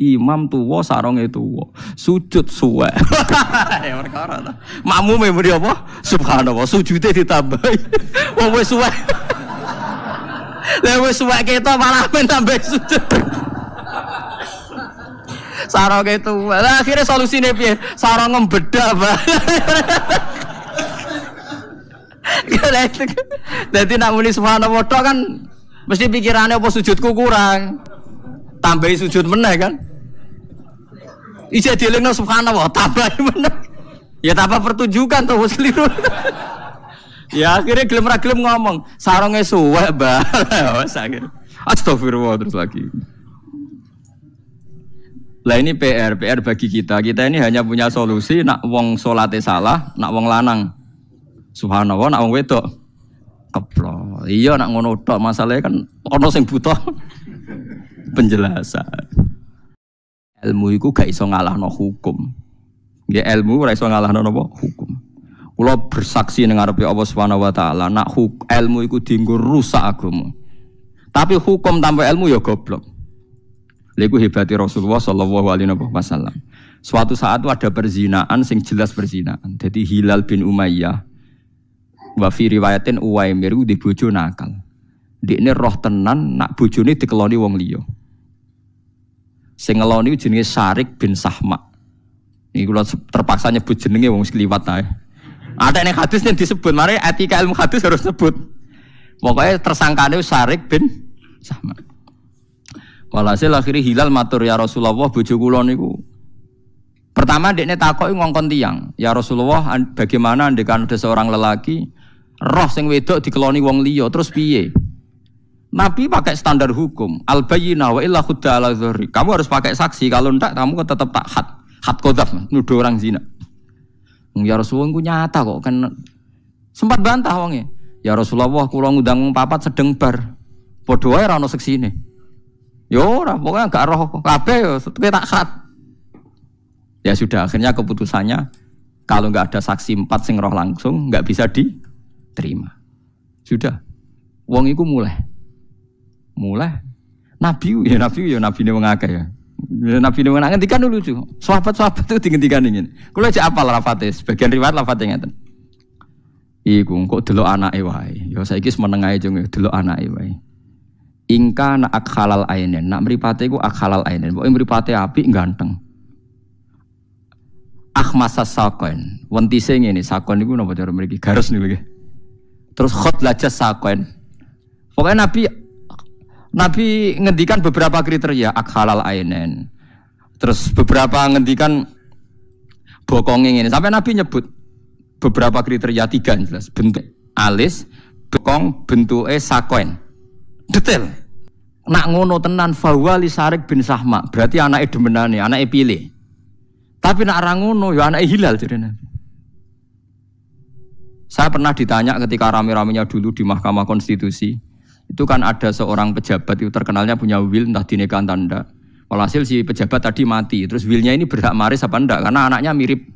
Imam sarong itu tuwa. Sujud suwe. ya perkara ta. Makmume mri apa? Subhanallah, sujudnya ditambah. Wong wis suwe. Lah wis suwe kita malah men tambah sujud. sarong itu Lah akhire solusine piye? sarong ngembeda Pak. Jadi nak muni subhanallah kan mesti pikirannya apa sujudku kurang. Tambahi sujud meneh kan. Ijek dielingno subhanallah, tambah bener. Ya tambah pertunjukan tuh seliru. ya akhirnya gelem ra gelem ngomong, sarungnya suwe, Mbak. akhir. Astagfirullah terus lagi. Lah ini PR, PR bagi kita. Kita ini hanya punya solusi nak wong salate salah, nak wong lanang. Subhanallah nak wong wedok keplo. Iya nak ngono tok masalahnya kan ono sing butuh penjelasan ilmu itu gak iso no hukum. Ya ilmu ora iso no apa? hukum. ulo bersaksi dengan ngarepe Allah Subhanahu wa taala, nak huk, ilmu itu dienggo rusak agama. Tapi hukum tanpa ilmu ya goblok. Lha iku hebati Rasulullah sallallahu alaihi wasallam. Suatu saat ada perzinaan sing jelas perzinaan. Jadi Hilal bin Umayyah wa riwayatin Uwaimir di bojo nakal. Dikne roh tenan nak bojone dikeloni wong liya. Sing ngeloni jenenge Sarik bin Sahma. Ini kula terpaksa nyebut jenenge wong sekeliwat ta. Ada yang hadis yang disebut, mari etika ilmu hadis harus sebut. Pokoknya tersangkanya Sarik bin Sahma. Walhasil akhirnya Hilal matur ya Rasulullah bojo kula niku. Pertama ndekne takoki ngongkon tiang, ya Rasulullah bagaimana andekan ada seorang lelaki roh sing wedok dikeloni wong liya terus piye? Nabi pakai standar hukum. Al bayyina wa illa khudda ala Kamu harus pakai saksi. Kalau tidak, kamu tetap tak had. Had kodaf. Nuduh orang zina. Ya Rasulullah itu nyata kok. Kan sempat bantah wongnya. Ya Rasulullah aku ngundang papat sedeng bar. bodoh aja rana seksi ini. Ya orang. pokoknya gak roh kabe, ya tak had. Ya sudah akhirnya keputusannya kalau nggak ada saksi empat sing roh langsung nggak bisa diterima. Sudah. Wong itu mulai mulai nabi ya nabi ya nabi ini mengake ya. ya Nabi ini kan dulu tuh Sahabat-sahabat tuh dihentikan ini kalo aja lah lafate, sebagian riwayat fatihnya itu Iku kok dulu anak iway Ya saya kis menengai jeng dulu anak iway Ingka nak akhalal ainen, nak mripate ku akhalal ainen. beri mripate api ganteng. Akhmasa seng ini ini sakoin itu napa cara garus nih lagi Terus khot lajas sakoin Pokoknya Nabi Nabi ngendikan beberapa kriteria akhalal ainen. Terus beberapa ngendikan bokongnya ini. Sampai Nabi nyebut beberapa kriteria tiga yang jelas. Bentuk alis, bokong, bentuk e sakoen. Detail. Nak ngono tenan fawali sarik bin sahma. Berarti anak anaknya anak anaknya pilih. Tapi nak rangono ya anak hilal jadi Nabi. Saya pernah ditanya ketika rame-ramenya dulu di Mahkamah Konstitusi, itu kan ada seorang pejabat itu terkenalnya punya will entah dinikah entah enggak. Walhasil si pejabat tadi mati, terus willnya ini berhak maris apa enggak? Karena anaknya mirip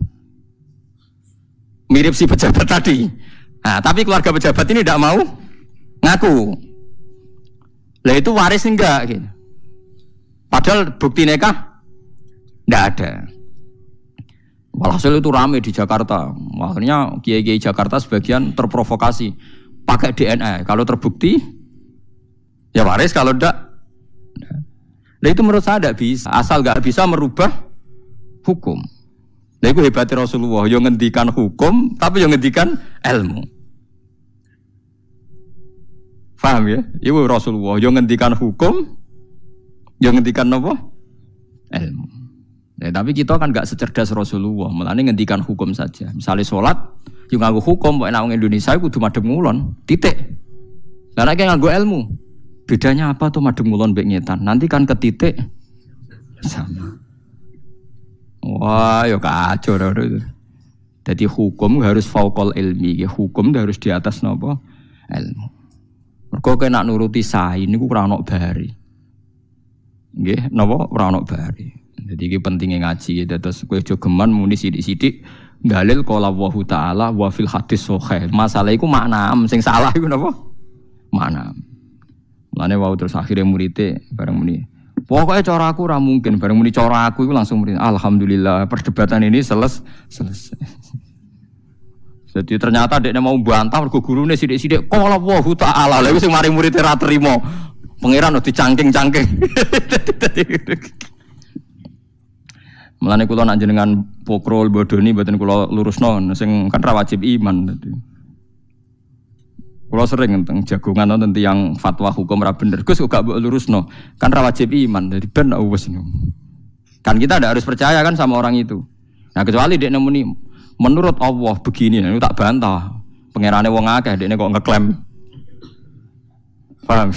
mirip si pejabat tadi. Nah, tapi keluarga pejabat ini tidak mau ngaku. Lah itu waris enggak gitu. Padahal bukti nikah enggak ada. Walhasil itu rame di Jakarta. Akhirnya kiai-kiai Jakarta sebagian terprovokasi pakai DNA. Kalau terbukti Ya waris kalau tidak. Nah itu menurut saya tidak bisa. Asal nggak bisa merubah hukum. Nah itu hebatnya Rasulullah. Yang ngendikan hukum, tapi yang ngendikan ilmu. Paham ya? Ibu Rasulullah. Yang ngendikan hukum, yang ngendikan apa? Ilmu. Ya, tapi kita kan gak secerdas Rasulullah. Melani ngendikan hukum saja. Misalnya sholat, yang ya nggak hukum, pokoknya orang Indonesia itu cuma demulon, ngulon. Titik. Dan nggak gue ilmu. Bedanya apa tuh madem ngulon mbek ngetan? Nanti kan ke titik sama. Wah, ya kacau Jadi hukum harus faukol ilmi, ya. hukum harus di atas nopo ilmu. kok kena nuruti sain ini ora pranok bari. Nggih, nopo pranok bari. Jadi iki pentingnya ngaji terus ya. kowe aja munis muni sidik sidik dalil qala wa ta'ala wafil hadis sohail Masalah itu makna sing salah iku nopo Makna. Mulane wau terus akhirnya muridnya bareng muni. Pokoknya cara aku ora mungkin bareng muni cara aku itu langsung murid. Alhamdulillah perdebatan ini seles selesai. Jadi ternyata dia mau bantah guru nih sidik sidik Kalau wah ta'ala. Lha lebih mari murid tera terima. Pangeran dicangking-cangking. Mulane kula nak dengan pokrol bodoni mboten lurus non. sing kan rawajib iman. Kalau sering tentang jagungan nanti yang fatwa hukum rabi bener. Gus kok gak lurus no. Kan rawajib iman dari ben wes no. Kan kita tidak harus percaya kan sama orang itu. Nah kecuali dia nemu menurut Allah begini, ini nah, tak bantah. Pengirannya wong akeh, dia kok ngeklaim. Paham?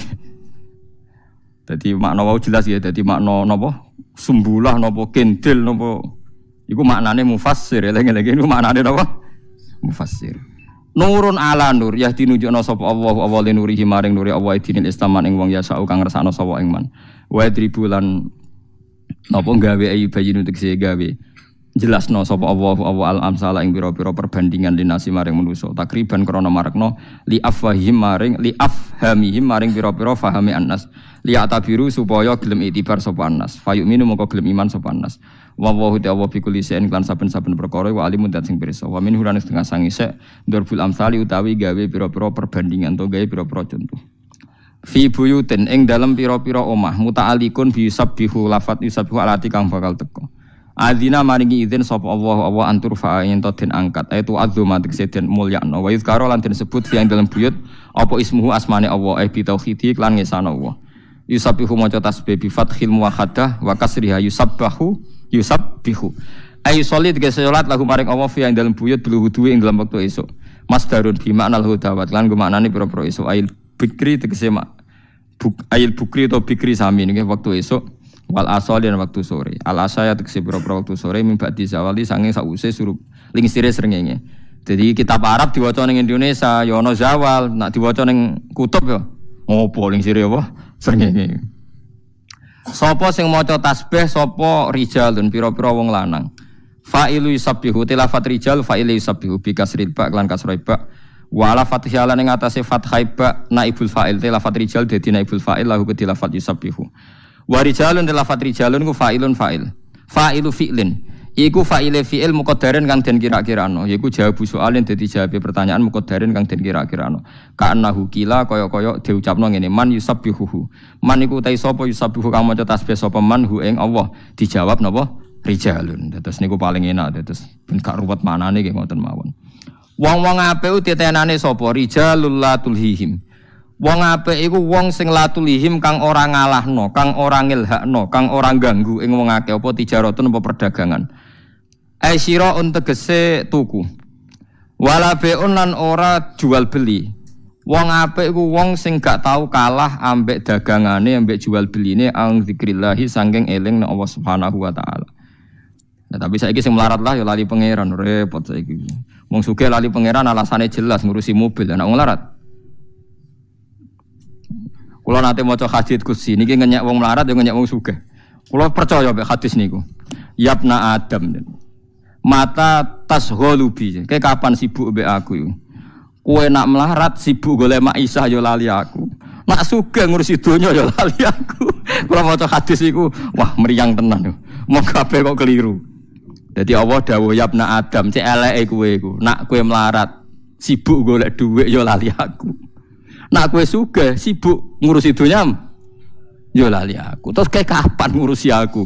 Jadi makna wau jelas ya, jadi makna nopo sumbulah nopo kendil nopo. Iku maknane mufassir, lagi-lagi itu maknane nopo mufassir. Nurun ala nur ya no sop Allah awale nurihi maring nuri Allah dinil istaman ing wong yasa kang no sop ing man. Wa dribu lan gawe ayu bayinu si gawe. Jelasno sapa Allah Allah al amsala ing pira-pira perbandingan dinasi maring manusa. Takriban marek no li afwahim maring li afhamihim maring pira-pira fahame anas Li atabiru supaya gelem itibar anas fayuk minum moko gelem iman sop anas Wa wa hu ta'awu fi kulli sa'in kan saben-saben perkara wa alimun dan sing pirsa. Wa min hulan setengah isek dorful amsali utawi gawe pira-pira perbandingan to gawe pira-pira contoh. Fi buyutin ing dalem pira-pira omah muta'alikun bi sabbihu lafat yusabbihu alati kang bakal teko. Adina maringi izin sapa Allah Allah antur fa yen to den angkat aitu azzumat den mulyakno wa yuzkaro lan den sebut fi dalam buyut apa ismuhu asmane Allah eh bi tauhidi lan ngesano Allah yusabihu maca tasbih bi fathil muwahhadah wa kasriha yusabbahu Yusab bihu. Ayu solid ke sholat lagu maring Allah yang dalam buyut belu hudui yang dalam waktu esok. Mas darun bima nal hudawat lan gue maknani pro pro esok. Ail bikri tegese mak. Buk, ail bukri atau bikri sami ini waktu esok. Wal asal dan waktu sore. Al asaya tegese pro pro waktu sore mimba di zawali sanging sause suruh lingsire serengenge. Jadi kita Arab diwaca ning Indonesia, yono ya zawal, nak diwaca ning kutub ya. Ngopo lingsire apa? Serengenge. Sopo sing maca tasbih sopo rijalun pira-pira wong lanang. Fa'ilu yusabbihu tilafat rijal fa'ilu yusabbihu bi kasril ba lan kasril ba. Wala fatihah lan ing atase fathai ba naibul fa'il tilafat rijal dadi naibul fa'il lahu tilafat yusabbihu. Wa rijalun tilafat rijalun ku fa'ilun fa'il. Fa'ilu fi'lin. Iku fa'ile fi'il muqaddaren kang den kira-kirano. Iku jawab soalin dadi jawab pertanyaan muqaddaren kang den kira-kirano. hukila kila koyo kaya diucapno ngene man yusabbihuhu. Man iku ta sapa yusabbihu kang maca tasbih sopo man hu Allah. Dijawab napa? Rijalun. Dados niku paling enak dados ben kak ruwet nih kayak ngoten mawon. Wong-wong apik titenane sopo? Rijalul latul hihim. Wong ape iku wong sing latulihim kang ora ngalahno, kang ora ngilhakno, kang ora ganggu ing wong akeh apa tijaratun apa perdagangan. Aisyira eh, tegese tuku. Wala beun lan ora jual beli. Wong apik ku wong sing gak tau kalah ambek dagangane ambek jual beline ang zikrillah sangking eling nang Allah Subhanahu wa taala. Nah, tapi saiki sing melarat lah ya lali pangeran repot saiki. Wong sugih lali pangeran alasannya jelas ngurusi mobil anak melarat. Kulo nate maca hadis kursi niki ngenyak wong melarat ya ngenyak wong sugih. Kulo percaya mek hadis niku. Yabna Adam mata tas holubi. Kayak kapan sibuk be aku? Kue nak melarat sibuk golek mak Isa yo lali aku. Nak suka ngurusi dunia yo lali aku. Kalau mau hadis iku, wah meriang tenan yo. Mau kabeh kok keliru. Jadi Allah dawuh ya na Adam, cek eleke kowe iku. Nak kue melarat sibuk golek duit yo lali aku. Nak kue suka sibuk ngurusi dunia yo lali aku. Terus kayak kapan ngurusi aku?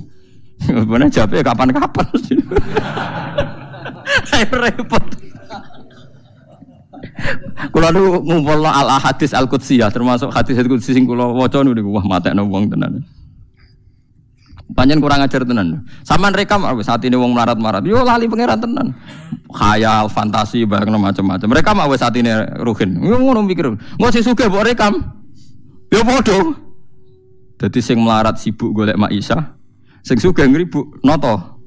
Bener ya kapan-kapan. sih Saya repot. Kulo lu ngumpul al hadis al qudsiyah termasuk hadis al qudsi sing kulo waca udah wah matekno uang tenan. Panjen kurang ajar tenan. Saman rekam aku saat ini wong marat marat Yo lali pangeran tenan. Khayal, fantasi, barang macam-macam. Mereka aku saat ini ruhin. Yo ngono mikir. Mau sih sugih buat rekam. Yo bodoh. Jadi sing melarat sibuk golek Mak Isa, Sing sugih ngribu noto.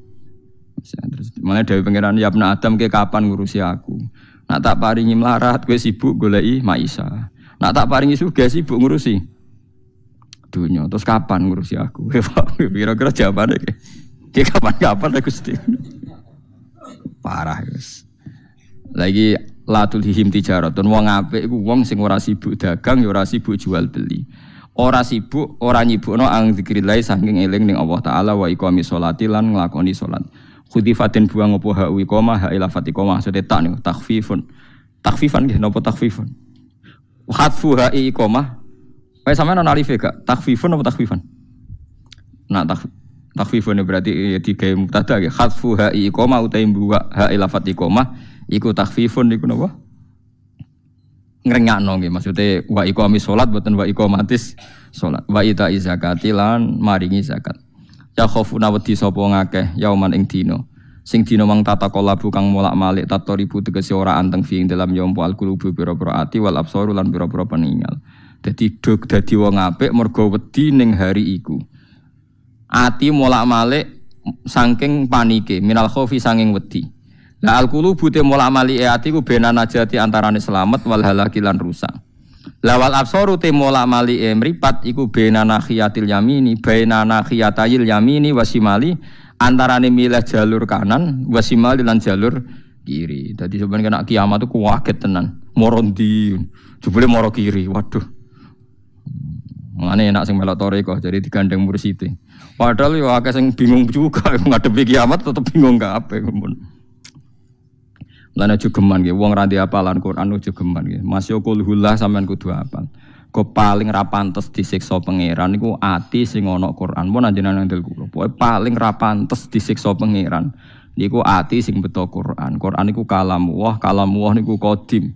Terus mulai dari pangeran ya Adam ke kapan ngurusi aku? Nak tak paringi melarat gue sibuk golei Maisa. Nak tak paringi sugih sibuk ngurusi dunia. Terus kapan ngurusi aku? Kira-kira jawabannya kayak kapan-kapan aku Gusti. Parah guys. Lagi latul hihim tijaratun wong uang iku wong sing ora sibuk dagang ya ora sibuk jual beli ora sibuk ora nyibukno ang zikrillah saking eling ning Allah taala wa iqami sholati lan nglakoni salat khudifatin buang opo ha wi koma ha ila fati koma maksudnya tak nih takfifun takfifan nggih napa takfifun khatfu ha i koma wae sama ana alif e gak takfifun apa takfifan nah tak takfifun ya berarti ya tiga mubtada nggih khatfu ha i koma utai buwa ha ila fati koma iku takfifun iku napa ngrengakno nggih maksudnya wa iqamis sholat mboten wa iqamatis sholat wa ita zakati lan maringi zakat ya khofuna nawati sapa ngake yauman ing dino sing dino mang tata kolabu kang molak-malik tato ribu tegese ora anteng fi dalam yaum al qulubu pira-pira ati wal absaru lan pira-pira peninggal jadi dog dadi wong apik mergo wedi ning hari iku ati molak-malik saking panike minal khofi saking wedi Nah alkulu bute mola mali eati ku bena najati antarane selamat wal halakilan rusak. Lawal absoru te mola mali e mripat iku bena nakhiyatil yamini, bena nakhiyatayil yamini wasimali antarane milah jalur kanan wasimali lan jalur kiri. Jadi sebenarnya kena kiamat itu kuwaget tenan. Morondi, jebule moro kiri. Waduh. Mengane enak sing melok kok jadi digandeng mursite. Padahal yo akeh sing bingung juga ngadepi kiamat tetep bingung gak apa Lana jugeman gitu, wong apa, apalan Quran lu jugeman gitu. Masih okul hula sampean kudu apa? Kau paling rapantes disiksa pangeran, niku ati sing ono Quran. Mau nanjenan nanti kulo. Pokoknya paling rapantes disiksa pangeran. Niku ati sing beto Quran. Quran niku kalam wah, kalam wah niku kodim.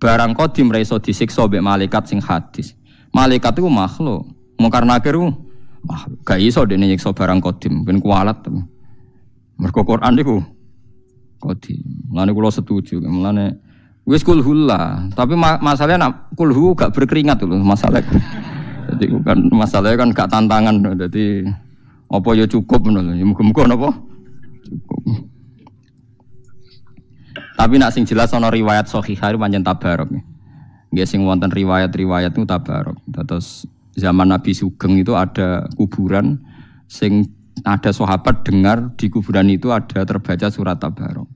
Barang kodim reso disiksa be malaikat sing hadis. Malaikat itu makhluk. Mungkar karena keru. wah, gak iso dene nyiksa barang kodim. Ben kualat. Mergo Quran niku Kodi. Mulane kula setuju, mulane wis kul hula, tapi ma masalahnya nak kulhu gak berkeringat lho masalah. Jadi bukan masalahnya kan gak tantangan, jadi apa ya cukup menurut, ya mukul mukul apa? Cukup. Tapi nak sing jelas ana riwayat hari pancen tabarok. Ya. Nggih sing wonten riwayat-riwayat itu tabarok. Terus zaman Nabi Sugeng itu ada kuburan sing ada sahabat dengar di kuburan itu ada terbaca surat tabarok.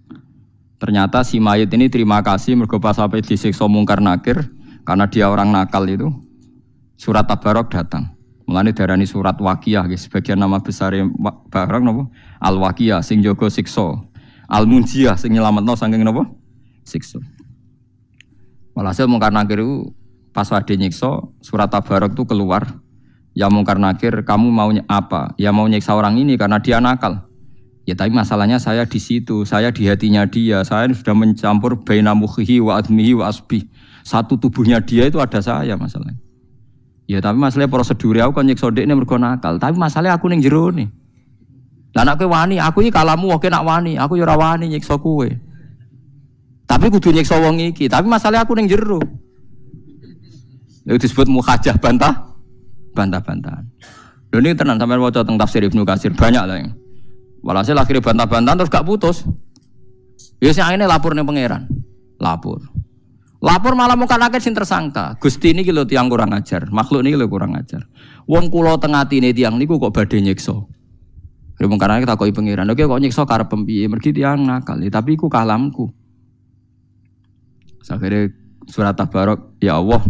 Ternyata si mayit ini terima kasih mergo pas sampai disiksa mungkar nakir karena dia orang nakal itu surat tabarok datang. Mulane darani surat wakiyah guys, sebagian nama besar barang nopo al wakiyah sing jaga siksa. Al munjiah sing nyelametno saking nopo siksa. Walhasil mungkar nakir itu pas wadi nyiksa surat tabarok itu keluar Ya mau karena akhir kamu maunya apa? Ya mau nyiksa orang ini karena dia nakal. Ya tapi masalahnya saya di situ, saya di hatinya dia, saya sudah mencampur baina mukhihi wa admihi wa asbi. Satu tubuhnya dia itu ada saya masalahnya. Ya tapi masalahnya prosedur aku kan nyiksa ini mergo nakal, tapi masalahnya aku ning jero nih. Lah nek wani, aku iki kalamu oke nak wani, aku yo ora wani nyiksa kowe. Tapi kudu nyiksa wong iki, tapi masalahnya aku ning jero. Itu disebut Mukhajah bantah bantah-bantahan. Lho ini tenan sampai waca tentang tafsir Ibnu Katsir banyak lah yang. Walhasil akhirnya bantah-bantahan terus gak putus. Ya sing ini lapor nih pangeran. Lapor. Lapor malah muka nakit sing tersangka. Gusti ini kilo tiang kurang ajar, makhluk ini kilo kurang ajar. Wong kulo tengah tini tiang niku kok badhe nyeksok, Lha mung karena kita koi pangeran, oke kok nyeksok karep piye? Mergi tiang nakal, ya, tapi ku kalamku. Akhirnya surat Tabarok, ya Allah,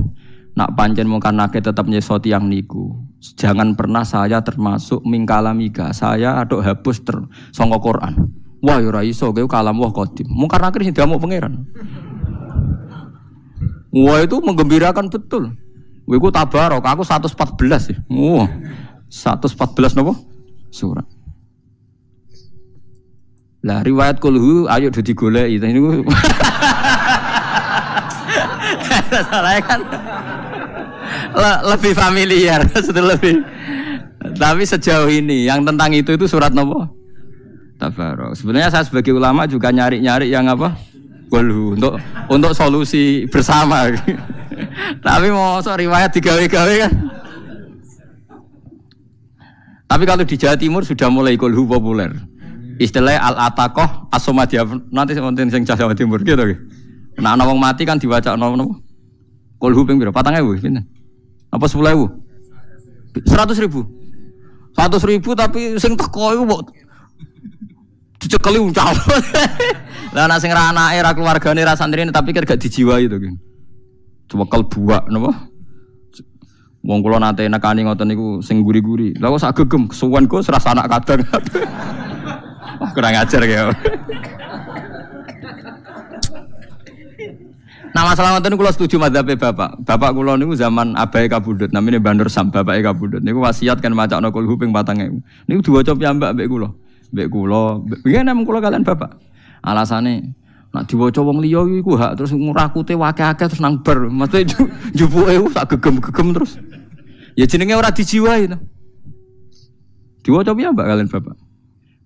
nak panjen mungkin nake tetap nyesoti yang niku. Jangan pernah saya termasuk mingkalamiga. Saya aduk hapus ter songok Quran. Wah yura ya iso gue kalam wah kodim. karena nake sing mau pangeran. Wah itu menggembirakan betul. Gue ku tabarok, aku 114 ya. Wah. 114 nopo? Surat. Lah riwayat kulhu ayo itu Ini salah ya kan le lebih familiar lebih tapi sejauh ini yang tentang itu itu surat nopo tabarok sebenarnya saya sebagai ulama juga nyari-nyari yang apa Walu, untuk untuk solusi bersama tapi mau so riwayat digawe-gawe kan tapi kalau di Jawa Timur sudah mulai kolhu populer istilah al atakoh asomadiah nanti sementing sing Jawa Timur gitu nah gitu. nawang mati kan dibaca nopo Kolhu ping patangnya 4000 pinten? Apa sepuluh 10000? Seratus ribu. seratus ribu tapi sing teko iku kok dicekeli ucal. Lah anak sing ra anake ra keluargane ra santrine tapi kan gak itu, to, Kang. Cewekel buak napa? Wong kula nate nakani ngoten niku sing guri-guri. Lah kok sak gegem kesuwen kok serasa anak kadang. Wah, kurang ajar ya. nama Nah itu kalau setuju madzhabe Bapak. Bapak kula niku zaman abai kabudut namanya bandar Sam abai kabudut niku wasiat kan kuping batangnya, huping dua Niku diwaca piyambak be kula. be kula, begini namun kula kalian Bapak. alasannya nak diwaca wong liya iku hak terus ngurakute wake-ake terus nang bar. Mesti jupuke tak gegem-gegem terus. Ya jenenge ora dijiwai to. Diwaca mbak kalian Bapak.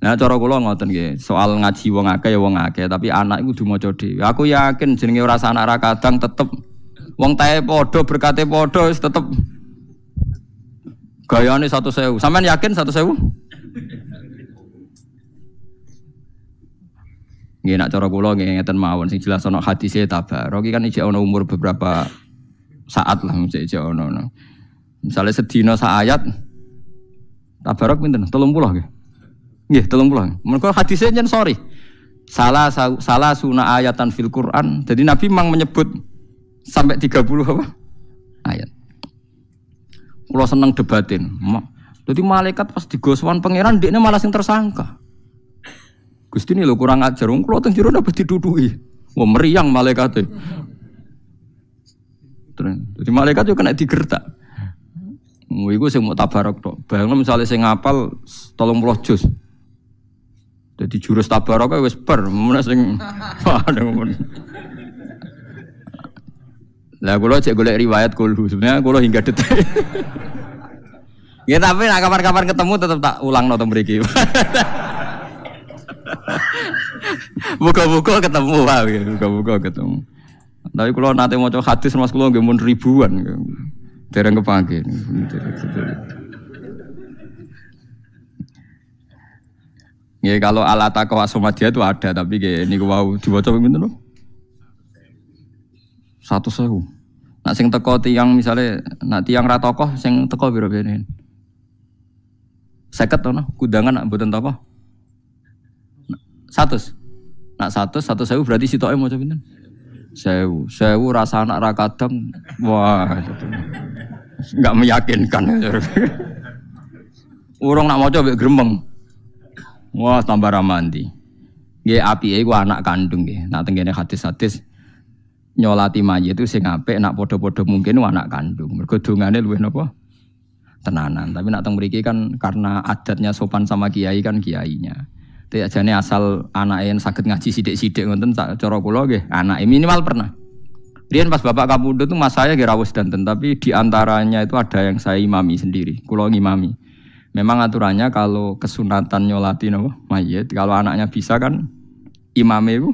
Nah, cara kula ngoten nggih, soal ngaji wong akeh ya wong akeh, tapi anak iku dumaca dhewe. Aku yakin jenenge ora anak ra kadang tetep wong tae padha berkate padha wis tetep gayane 100.000. Sampeyan yakin 100.000? Nggih, nak cara kula nggih ngeten mawon sing jelas ana hadise tabaro iki kan iki ana umur beberapa saat lah mesti iki ana. Nah. Misalnya sedina sak ayat tabarok pinten? 30 nggih. Nggih, tolong pulang. Mereka hadisnya jangan sorry. Salah salah suna ayatan fil Quran. Jadi Nabi mang menyebut sampai 30 apa? Ayat. Kulo seneng debatin. Jadi malaikat pas digoswan pangeran dia malah yang tersangka. Gusti ini lo kurang ajar, wong kulo tengjuru dapat didudui. Wah meriang malaikatnya. Jadi malaikat juga kena digertak. Iku sih mau tabarok tok. Bayangno misalnya saya ngapal tolong pulau jus. Jadi jurus tabaraka wis per mana sing Lah kula cek golek riwayat kulhu. Sebenarnya lo hingga detik. ya tapi nak kapan-kapan ketemu tetap tak ulang nonton mriki. Buka-buka ketemu, buka-buka ketemu. Tapi kalau nanti mau coba hadis mas kalau nggak ribuan, terang kepake. Ya kalau ala taqwa somadia itu ada tapi kayak ini wow coba begitu loh. Satu sewu. Nak sing teko tiang misalnya, nak tiang ratokoh sing teko biro biro Seket tuh kudangan nak buatan Satu. Nak satu, satu sewu berarti situ toem mau coba Sewu, sewu rasa anak rakadem, wah, nggak meyakinkan. Urung nak mau coba gerembeng. Wah tambah ramandi. api ya, gua anak kandung nggih. Nak tengene hadis-hadis nyolati maji itu sing ngape, nak podo-podo mungkin anak kandung. Berkedungannya lu luwih napa? tenanan. Tapi nak teng kan karena adatnya sopan sama kiai kan kiainya. Tapi nih asal anak yang sakit ngaji sidik-sidik nonton tak cara kula gue. anak minimal pernah. Rian pas bapak kamu tuh mas saya kira dan tentu tapi diantaranya itu ada yang saya imami sendiri, kulo imami. Memang aturannya kalau kesunatan nyolati nopo mayit, kalau anaknya bisa kan imame itu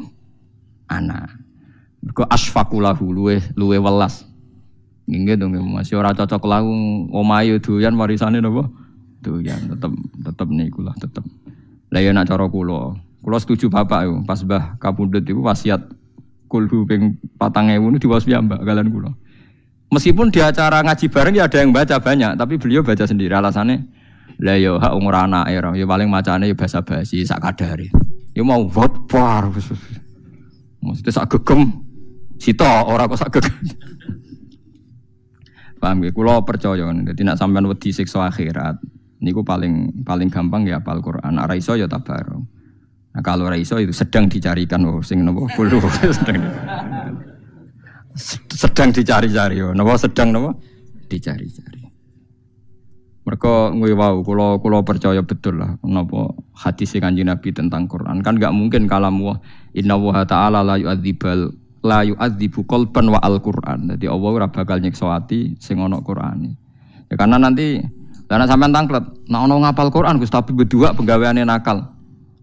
anak. Kau asfakulahu luwe luwe welas. Ngingge dong masih orang cocok lahu omahe doyan warisane nopo? Doyan tetep tetep niku lah tetep. Lah ya nak cara kula. Kula setuju bapak yo pas Mbah Kapundut iku wasiat kulhu ping 4000 nu diwasiat Mbak kalian kula. Meskipun di acara ngaji bareng ya ada yang baca banyak, tapi beliau baca sendiri alasannya lah yo hak umur anak ya, yo paling macamnya yo basa basi sak kadare. Yo mau par Mesti sak gegem. Sita ora kok sak gegem. Paham gak Kulo percaya kan. Jadi nak sampean wedi siksa akhirat. Niku paling paling gampang ya apal Quran. raiso iso ya tabar Nah, kalau ora iso itu sedang dicarikan oh sing nopo puluh sedang. sedang dicari-cari yo. Oh. nopo sedang nopo dicari-cari. Mereka gue wow, kalau kalau percaya betul lah, kenapa hati si kanjeng Nabi tentang Quran kan nggak mungkin kalamu Inna wa Taala la yu'adzibal la yu'adzibu qalban wa al Quran. Jadi Allah ora bakal nyiksa ati sing ana Ya karena nanti karena sampai tangklet, nek ana ngapal Quran Gus tapi berdua penggaweane nakal.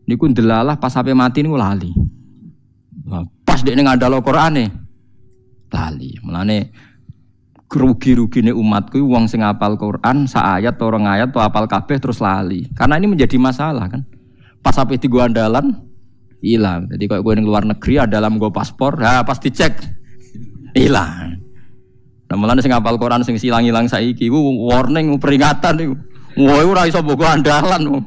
Niku delalah pas sampai mati ini lali. Nah, pas dekne Quran nih lali. melane rugi nih umatku uang sing apal Quran sa ayat orang ayat atau apal kabeh terus lali. Karena ini menjadi masalah kan. Pas sampai itu gue andalan hilang. Jadi kalau gue di luar negeri ada dalam gue paspor, ya pas dicek hilang. Nah, malah sing apal Quran sing silang hilang saiki ku warning peringatan iku. Woi ora iso mbok andalan.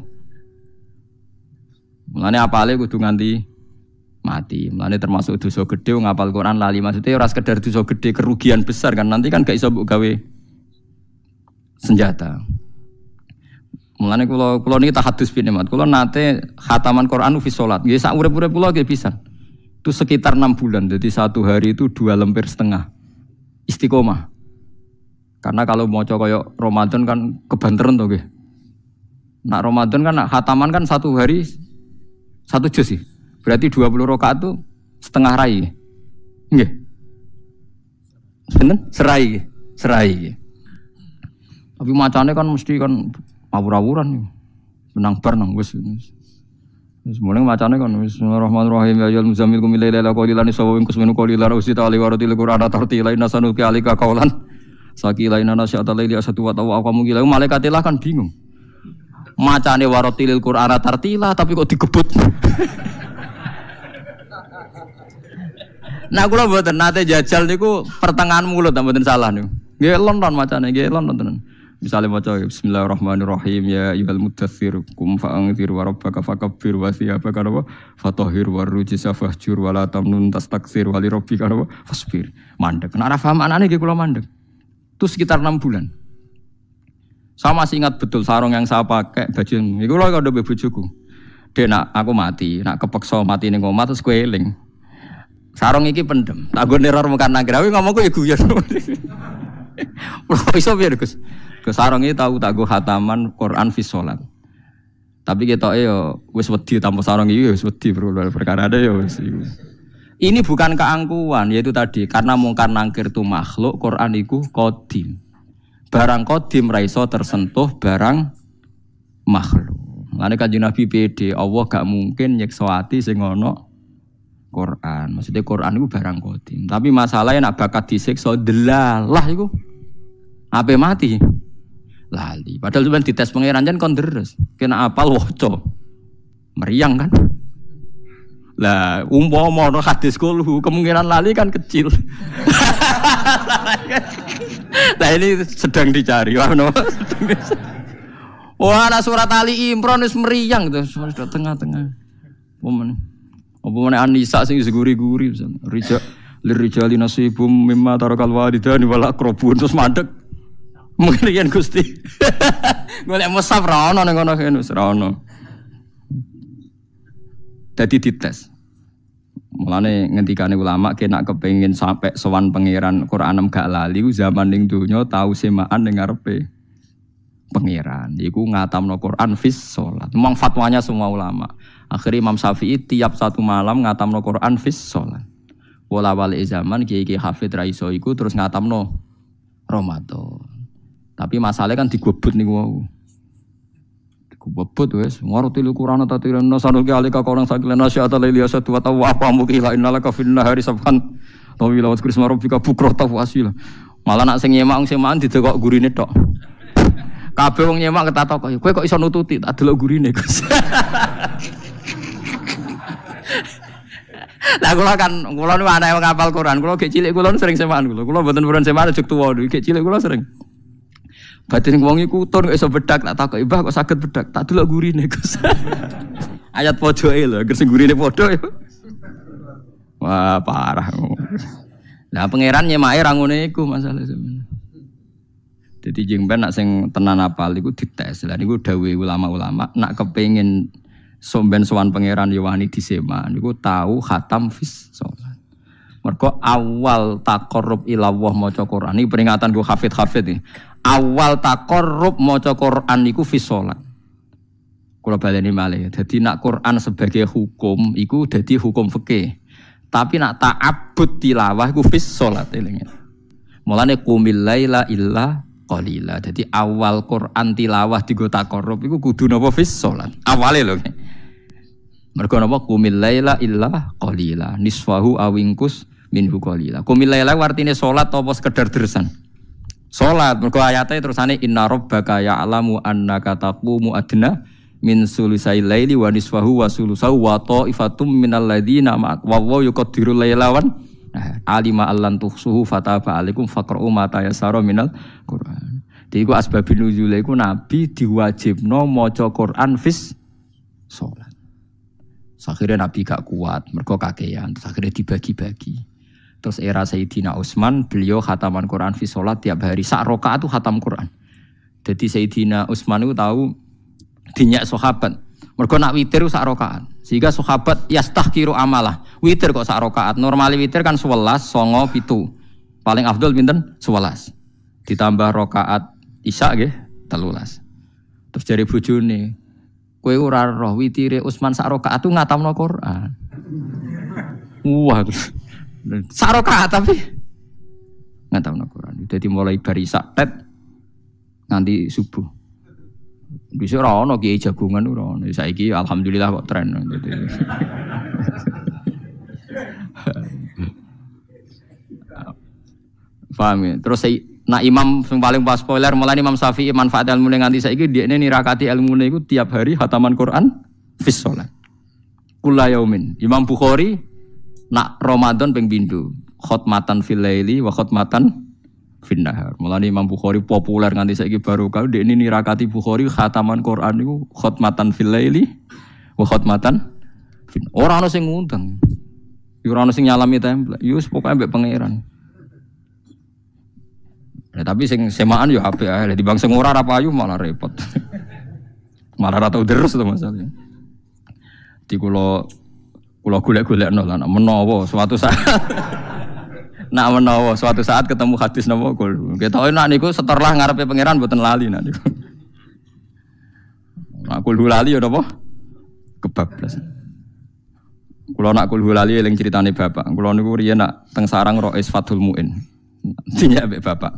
lagi gue tuh nganti mati. Mulane termasuk dosa gede ngapal Quran lali maksudnya ora sekedar dosa gede kerugian besar kan nanti kan gak iso mbok gawe senjata. Mulane kula kula niki tahadus bin mat, Kula nate khataman Quran fi salat. Nggih sak urip-urip kula nggih bisa. Itu sekitar 6 bulan. Jadi satu hari itu dua lemper setengah. Istiqomah. Karena kalau mau coba kaya Ramadan kan kebanteran tuh nggih. Nah Ramadan kan khataman kan satu hari satu juz sih. Berarti 20 rakaat itu setengah rai. Nggih. Sinten? Serai. Serai. Tapi macamnya kan mesti kan awur awuran Menang bar wes Semuanya macamnya kan Bismillahirrahmanirrahim Ya yal muzamil kum ilai laila qawlilan Isawawin kusminu qawlilan Usita ali warati ada tarti nasanu sanuki alika qawlan Saki ilaina nasyata laili satu wa apa mungkin gila Malaikatilah kan bingung Macane warotilil Qur'ana tartila tapi kok digebut Nah kula mboten nate jajal niku pertengahan mulut mboten salah niku. Nggih lonton macane nggih London tenan. Misalnya maca Bismillahirrahmanirrahim ya ayyuhal mudaththir kum fa'angzir wa rabbaka fakabbir wa thiyabaka wa fatahhir wa rujisa fahjur wa la tamnun tastaksir wa li rabbika wa fasbir. Mandek. Nek ora paham anane nggih kula mandek. Itu sekitar enam bulan. Saya masih ingat betul sarung yang saya pakai, baju yang kalau loh kalau bojoku. Dia nak aku mati, nak kepeksa mati ning omah terus kue Sarung iki pendem. Tak gue neror muka nagrawi ngomongku ya guyon. Pulau iso biar Gus. ke sarung tahu tak gue hataman Quran fi sholat. Tapi kita ya yo wis wedi tanpa sarung iki ya wis wedi berulang perkara ada ya yo Ini bukan keangkuhan yaitu tadi karena mungkar nangkir itu makhluk Quran iku kodim. Barang kodim raiso tersentuh barang makhluk. Lain kanjeng Nabi PD, Allah gak mungkin nyeksoati singono. Quran. Maksudnya Quran itu barang kodim. Tapi masalahnya nak bakat disiksa delalah itu. Apa mati? Lali. Padahal cuma dites pangeran jan konderes. Kena apal waco. Meriang kan? Lah umpoh mau hadis kulhu kemungkinan lali kan kecil. nah ini sedang dicari. Wah, no, Wah, ada surat Ali Imran is meriang Gitu. surat tengah-tengah. Momen. -tengah. Apa mana sing seguri-guri misalnya. Rija lirijali nasibum mimma tarakal walidani wal aqrabun terus mandek. Mengerian Gusti. Golek musaf ra ono ning kono kene ra ono. Dadi dites. Mulane ngendikane ulama kena kepengin sampai sowan pangeran Quran gak lali zaman ning donya tau semaan ning ngarepe pangeran. Iku ngatamno Quran fis solat, Memang fatwanya semua ulama. Akhirnya Imam Syafi'i tiap satu malam ngatam ngatamno Quran fis sholat. Wala wali zaman kiai kiai hafid raiso iku terus ngatam ngatamno Romato. Tapi masalahnya kan digobut nih wow. Kubebut wes, Ngaruh tilu Quran atau tidak? Nasanu kali kau orang sakit nasihat syaitan lelia satu atau apa mungkin lain nala kafinna hari sabkan. Tapi lewat krisma robika bukro tahu hasil. Malah nak emang sengi sing mangan kok gurine dok. Kabeh wong nyemak ketatok kue kok iso nututi tak delok gurine Gus. Lah kula kan kula nu anake ngapal Quran, kula gek cilik kula sering semaan kula. Kula mboten purun semaan juk tuwa gek cilik kula sering. Batin wong iku tur iso bedak tak takoki, "Mbah kok saged bedak?" Tak delok gurine, Gus. Ayat pojoke lho, gersing gurine padha. Ya. Wah, parah. Lah pangeran nyemake ra ngono iku masalah sebenarnya. Jadi jengben nak sing tenan apal iku dites. Lah niku dawuh ulama-ulama nak kepengin Somben sowan pangeran Yohani di Sema, niku tahu khatam fis sholat. Mergo awal takorrub ilawah mau maca Quran. Ini peringatan gue hafid-hafid nih. Awal takorrub mau Quran niku fis Kalau Kula baleni malih. Jadi nak Quran sebagai hukum iku jadi hukum fikih. Tapi nak abut tilawah iku fis sholat. elinge. Mulane qumil illa qalila. Jadi awal Quran tilawah digo korup iku kudu nopo fis sholat. Awalnya loh. Mereka napa kumil laila illa qalila. Nisfahu awingkus minhu qalila. Kumil artinya artine salat apa sekedar Sholat, mereka ayatnya terus ane: inna rabbaka ya'lamu annaka taqumu adna min sulusai laili wa nisfahu wa sulusau wa ta'ifatum minal ladzina ma'ak wa wa yuqaddiru lailawan nah, alima allan tuhsuhu fataba alikum faqra'u mataya tayassara minal Qur'an. Jadi ku asbabun nuzule nabi diwajibno maca Qur'an fis sholat Akhirnya Nabi gak kuat, mereka kakean. Terus akhirnya dibagi-bagi. Terus era Sayyidina Utsman, beliau khataman Quran fi sholat tiap hari. Sak rokaat itu khatam Quran. Jadi Sayyidina Utsman itu tahu dinyak sahabat. mereka nak witir sak rokaat. Sehingga sahabat kiru amalah. Witir kok sak rokaat. Normali witir kan sewelas, songo, pitu. Paling afdol pinten sewelas, Ditambah rokaat isya gitu, telulas. Terus dari bujuni, kue ora roh witire Usman sak rakaat ngatamno Quran. Wah. Saroka rakaat tapi ngatamno Quran. Jadi mulai dari sak tet nganti subuh. Bisa ora ono kiai jagungan ora ono. Saiki alhamdulillah kok tren. Paham ya? Terus saya Nah imam yang paling pas spoiler mulai Imam Syafi'i manfaat ilmu nganti saiki ini nirakati ilmu ini tiap hari hataman Quran fis sholat Kula yaumin. Imam Bukhari nak Ramadan peng bindu Khotmatan fil laili wa khotmatan fil nahar. mulai Imam Bukhari populer nganti saiki baru kau ini nirakati Bukhari hataman Quran itu khotmatan fil laili wa khotmatan orang orang yang sing ngundang. orang ana nyalami template. Yus ya pokoknya mbek pangeran. Ya, tapi sing semaan yo HP ae di dibang sing ora payu malah repot. malah rata terus tuh masalahnya. Di kulo kulo golek-golek nol anak menawa suatu saat. nak menawa suatu saat ketemu hadis nopo kul. Kita nak niku setelah ngarepe pangeran buatan lali nak niku. Nak kul lali yo nopo Kebablas. Kulo nak kul lali eling critane bapak. Kulo niku riyen nak teng sarang Rois Fathul Muin. Tanya ambek bapak.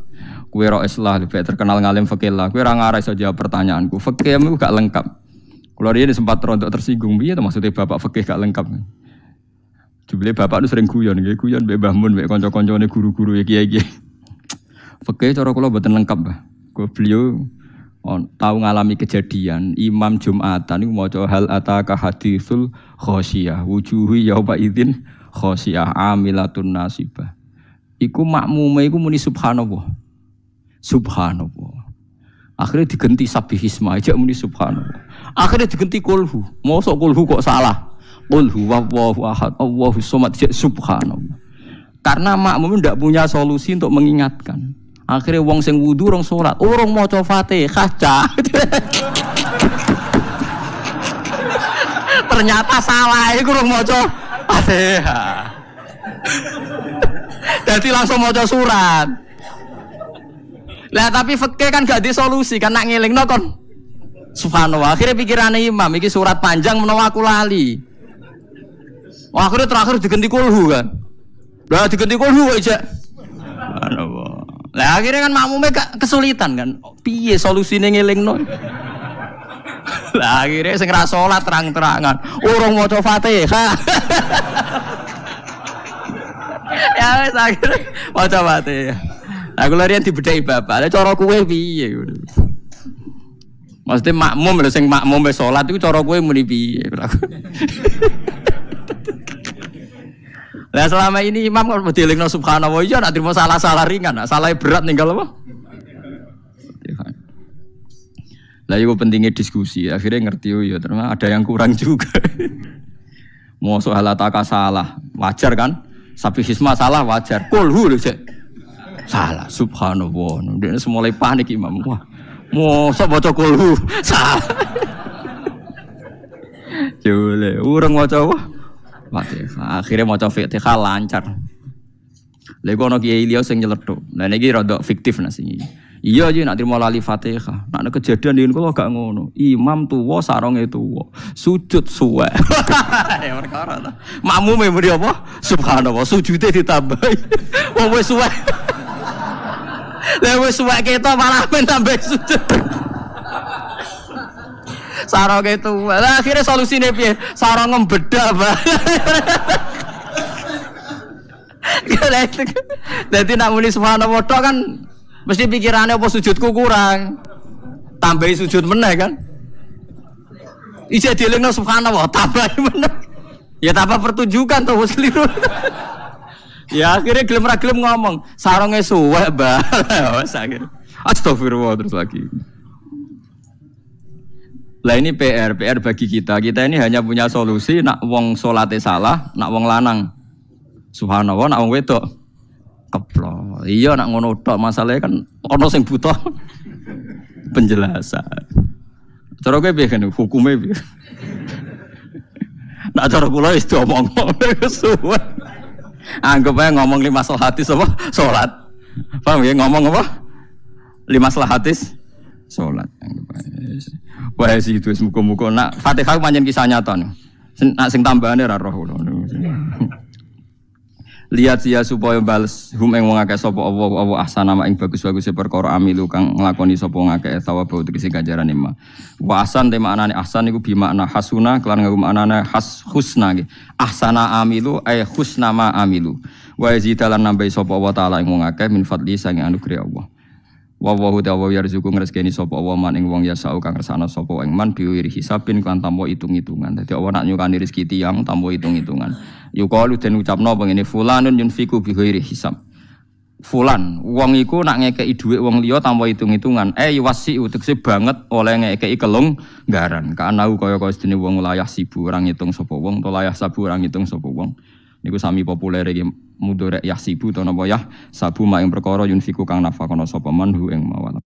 Kue roh islah lebih terkenal ngalim fakir lah. Kue orang arah iso jawab pertanyaanku. Fakir mu gak lengkap. Kalau dia sempat rontok tersinggung, dia maksudnya bapak fakir gak lengkap. juble bapak itu sering guyon, gue guyon mbek Mbah Mun, konco konco ini guru-guru ya kiai, fakir cara kalau mboten lengkap, bah. Kula beliau on, tahu ngalami kejadian imam Jumatan mau coba hal ataka hadisul khosiah wujuhi yaubah izin khosyah amilatun nasibah. Iku makmume iku muni subhanallah. Subhanallah. Akhirnya diganti sabi hisma aja muni subhanallah. Akhirnya diganti kulhu. Mosok kulhu kok salah. Kulhu wallahu ahad, Allahu somad, subhanallah. Karena makmum tidak punya solusi untuk mengingatkan. Akhirnya wong sing wudu rong salat, urung oh, maca Fatihah, kaca Ternyata salah iku urung maca Fatihah. Jadi langsung mau surat. Lah tapi fakir kan gak solusi, kan nak ngiling no kon. Subhanallah. Akhirnya pikirannya imam, ini surat panjang menawa aku lali. Wah, oh, akhirnya terakhir diganti kulhu kan. Lah diganti kulhu aja. Lah akhirnya kan makmumnya gak kesulitan kan. Piye ngiling nokon lah akhirnya segera sholat terang-terangan. Urung coba Fatihah. ya akhirnya mau nah, coba tuh Aku larian dibedheki bapak. ada cara kue piye Maksudnya makmum lho sing makmum wis salat iku cara kowe muni piye. Lah selama ini imam kok modelingno subhanallah iya nak terima salah-salah ringan, nak salah berat ninggal apa? Lah itu pentingnya diskusi, akhirnya ngerti ya ternyata ada yang kurang juga. Mau soal taka salah, wajar kan? Sapi hisma salah wajar. Kulhu lho cek. Salah. Subhanallah. Dia semua panik imam. Wah. Mosok baca kulhu. Salah. Jule. Urang waca wah. Akhirnya maca Fatihah lancar. Lha kono Kiai Ilya sing nyeletuk. Lah niki rada fiktif nasinya. Iya aja nak terima lali Fatihah. Nak kejadian diin kalau gak ngono. Imam tuwa saronge itu Sujud suwe. ya perkara ta. Makmume mri apa? Subhanallah, sujudnya ditambahi. Wong suwe. Lah suwe kita malah menambah tambah sujud. sarong itu Lah akhire solusine piye? Sarong ngembeda, bah, Jadi kan. nak muni subhanallah kan Mesti pikirannya apa sujudku kurang. tambah sujud meneh kan. Ija dilingno subhanallah, tambah meneh. Ya tambah pertunjukan tuh muslim ya akhirnya gelem ra gelem ngomong, sarongnya suwe, Mbak. Oh, Astagfirullah terus lagi. Lah ini PR, PR bagi kita. Kita ini hanya punya solusi nak wong solatnya salah, nak wong lanang. Subhanallah, nak wong wedok keplo. Iya nak ngono tok masalahnya kan ono sing butuh penjelasan. Cara kowe piye kene hukume piye? Nak cara kula wis diomong-omong suwe. Anggap aja ngomong lima salatis apa? Salat. Paham ya ngomong apa? Lima salatis salat. Wah sih itu semuka-muka nak Fatihah pancen kisah nyata nih. Nak sing tambahane ra roh lihat ya supaya bales hum ing wong akeh sapa Allah Allah ahsana ma ing bagus si perkara amilu kang ngelakoni sopo wong tawa thawabu tegese gajaran ma wa ahsan te maknane ahsan iku bi makna hasuna kelan ngaku maknane has husna nggih ahsana amilu ay eh, husna ma amilu wa yazidalan nambahi sopo Allah taala ing wong akeh min fadli sange anugerah Allah Wa wa huda wa yarzuqu ngrezekeni sapa wa man ing wong yasau kang ngersakno sopo ing man biwiri hisabin klan tampo hitung-hitungan. Dadi Allah nak nyukani rezeki tiyang tampo hitung-hitungan. Yuqalu den ucapno pengene fulanun yunfiku biwiri hisab. Fulan, wong iku nak ngekeki dhuwit wong liya tanpa hitung-hitungan. Eh wasi utekse banget oleh ngekeki kelung garan. Kana kaya kaya sedene wong layah sibu orang ngitung sopo wong, to layah sabu orang ngitung sopo wong. Niku sami populer iki mudorek sibu to napa yah sabu mak yang perkara yunfiku kang nafa sapa man hu ing mawala